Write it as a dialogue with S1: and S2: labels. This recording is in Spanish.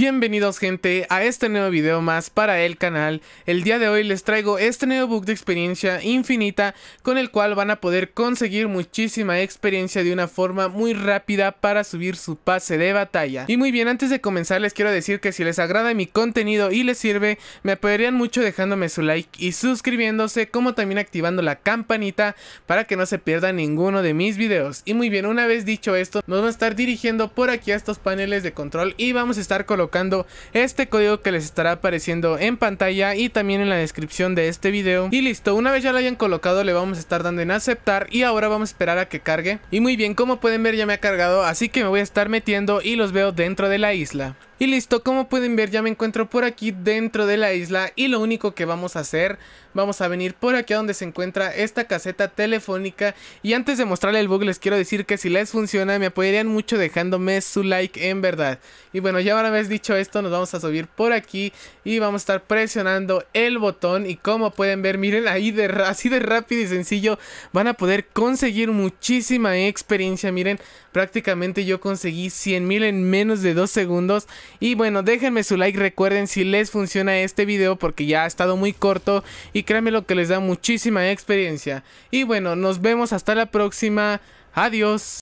S1: Bienvenidos gente a este nuevo video más para el canal El día de hoy les traigo este nuevo book de experiencia infinita Con el cual van a poder conseguir muchísima experiencia de una forma muy rápida para subir su pase de batalla Y muy bien, antes de comenzar les quiero decir que si les agrada mi contenido y les sirve Me apoyarían mucho dejándome su like y suscribiéndose Como también activando la campanita para que no se pierda ninguno de mis videos Y muy bien, una vez dicho esto nos vamos a estar dirigiendo por aquí a estos paneles de control Y vamos a estar colocando colocando este código que les estará apareciendo en pantalla y también en la descripción de este video. Y listo, una vez ya lo hayan colocado le vamos a estar dando en aceptar y ahora vamos a esperar a que cargue. Y muy bien, como pueden ver ya me ha cargado, así que me voy a estar metiendo y los veo dentro de la isla. Y listo, como pueden ver ya me encuentro por aquí dentro de la isla y lo único que vamos a hacer, vamos a venir por aquí a donde se encuentra esta caseta telefónica y antes de mostrarle el bug les quiero decir que si les funciona me apoyarían mucho dejándome su like en verdad. Y bueno, ya una vez dicho esto nos vamos a subir por aquí y vamos a estar presionando el botón y como pueden ver, miren ahí de así de rápido y sencillo van a poder conseguir muchísima experiencia, miren prácticamente yo conseguí 100.000 en menos de 2 segundos y bueno, déjenme su like, recuerden si les funciona este video porque ya ha estado muy corto y créanme lo que les da muchísima experiencia. Y bueno, nos vemos hasta la próxima. Adiós.